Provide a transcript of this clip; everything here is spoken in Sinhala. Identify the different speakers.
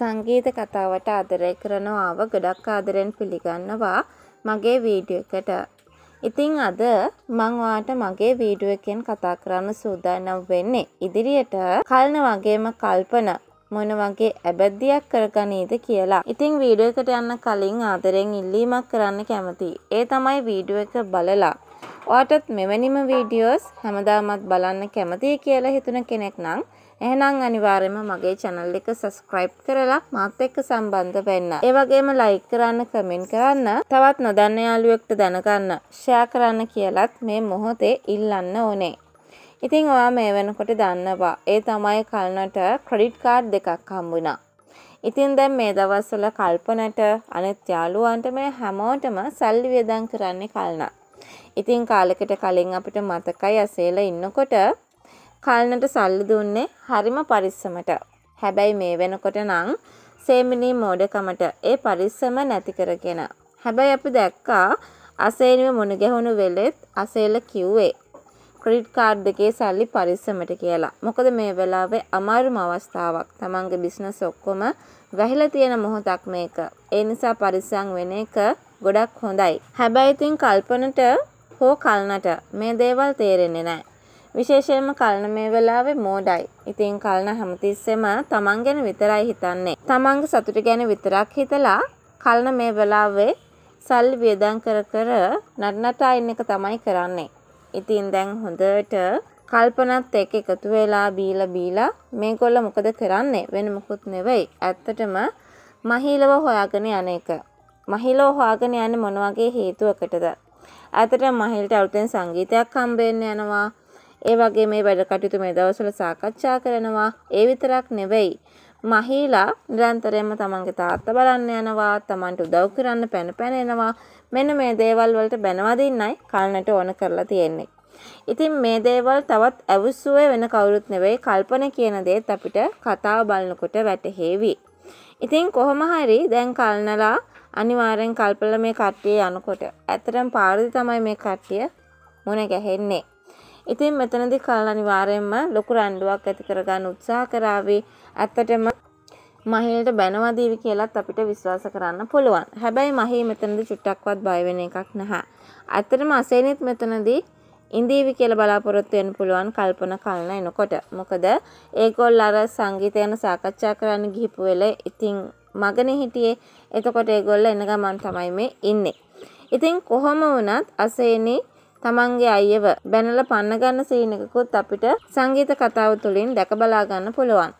Speaker 1: සංගීත කතාවට ආදරය කරනවාව ගොඩක් ආදරෙන් පිළිගන්නවා මගේ වීඩියෝ එකට. ඉතින් අද මං ඔයාට මගේ වීඩියෝ එකෙන් කතා කරන්න සූදානම් වෙන්නේ. ඉදිරියට කල්න වගේම කල්පන මොන වගේ ඇබැද්දියක් කරගනීද කියලා. ඉතින් වීඩියෝ එකට යන්න කලින් ආදරෙන් ඉල්ලීමක් කරන්න කැමතියි. ඒ තමයි වීඩියෝ එක බලලා ඔයාටත් මෙවැනිම වීඩියෝස් හැමදාමත් බලන්න කැමතියි කියලා හිතුන කෙනෙක් නම් එහෙනම් අනිවාර්යයෙන්ම මගේ channel එක subscribe කරලා මාත් එක්ක සම්බන්ධ වෙන්න. ඒ වගේම like කරන්න, comment කරන්න, තවත් නොදන්න යාළුවෙක්ට දැනගන්න, share කරන්න කියලත් මේ මොහොතේ ඉල්ලන්න ඕනේ. ඉතින් ඔයා මේ වෙනකොට දන්නවා ඒ තමයි කල්නට ක්‍රෙඩිට් කාඩ් දෙකක් හම්බුණා. ඉතින් දැන් මේ දවස්වල කල්පනට අනිත් යාළුවන්ට මේ හැමෝටම සල්ලි වියදම් කරන්නේ කල්නා. ඉතින් කාලෙකට කලින් අපිට මතකයි ඇසේලා ඉන්නකොට කල්නට සල්ලි දුන්නේ හරිම පරිස්සමට. හැබැයි මේ වෙනකොට නම් සේමිනී මෝඩකමට ඒ පරිස්සම නැති කරගෙන. හැබැයි අපි දැක්කා අසේනිව මුණ ගැහුණු වෙලෙත් අසේල කිව්වේ. ක්‍රෙඩිට් කාඩ් දෙකේ සල්ලි පරිස්සමට කියලා. මොකද මේ වෙලාවේ අමාරුම අවස්ථාවක්. තමන්ගේ බිස්නස් ඔක්කොම වැහිලා තියෙන මොහොතක් මේක. ඒ නිසා පරිස්සම් වෙන එක ගොඩක් හොඳයි. හැබැයි ඉතින් කල්පනට හෝ කල්නට මේ දේවල් තේරෙන්නේ නැහැ. විශේෂයෙන්ම කල්න මේ වෙලාවේ මෝඩයි. ඉතින් කල්න හැමතිස්සෙම තමන් ගැන විතරයි හිතන්නේ. තමන්ගේ සතුට ගැන විතරක් හිතලා කල්න මේ වෙලාවේ සල්ලි වියදම් කර කර නටනටා ඉන්න එක තමයි කරන්නේ. ඉතින් දැන් හොඳට කල්පනත් එක්ක එකතු වෙලා බීලා බීලා මේගොල්ල මොකද කරන්නේ වෙන මොකුත් නෙවෙයි ඇත්තටම මහිලව හොයාගෙන යන එක මහිලව හොයාගෙන යන්නේ මොන වගේ හේතුවකටද ඇත්තටම මහිලට අලුතෙන් සංගීතයක් හම්බෙන්න යනවා ඒ වගේ මේ වැඩ කටයුතු මේ දවස්වල සාකච්ඡා කරනවා. ඒ විතරක් නෙවෙයි. මහීලා නිරන්තරයෙන්ම තමන්ගේ තාත්තා බලන්න යනවා, තමන්ට උදව් කරන්න පැන පැන එනවා. මෙන්න මේ දේවල් වලට බැනවා දෙන්නයි කල්නට ඕන කරලා තියෙන්නේ. ඉතින් මේ දේවල් තවත් ඇවුස්සුවේ වෙන කවුරුත් නෙවෙයි කල්පන කියන දේත් අපිට කතාව බලනකොට වැටහෙවි. ඉතින් කොහොම හරි දැන් කල්නලා අනිවාර්යෙන් කල්පල මේ කට්ටිය යනකොට ඇත්තටම පාරදි තමයි මේ කට්ටිය මුණ ගැහෙන්නේ. ඉතින් මෙතනදී කල් අනිවාර්යයෙන්ම ලොකු රණ්ඩුවක් ඇති කරගන්න උත්සාහ කරાવી. ඇත්තටම මහේට බැනවා දීවි කියලත් අපිට විශ්වාස කරන්න පුළුවන්. හැබැයි මහේ මෙතනදී චුට්ටක්වත් බය වෙන එකක් නැහැ. ඇත්තටම අසේනෙත් මෙතනදී ඉන්දීවි කියලා බලාපොරොත්තු වෙන්න පුළුවන් කල්පන කල්න එනකොට. මොකද ඒගොල්ල අර සංගීතය ගැන සාකච්ඡා කරන්න ගිහිපු වෙලේ ඉතින් මගනේ හිටියේ. එතකොට ඒගොල්ල එන ගමන් තමයි මේ ඉන්නේ. ඉතින් කොහොම වුණත් අසේනේ තමන්ගේ අයව බැනලා පන්න ගන්න සීන් එකකුත් අපිට සංගීත කතාව තුළින් දැක බලා ගන්න පුළුවන්.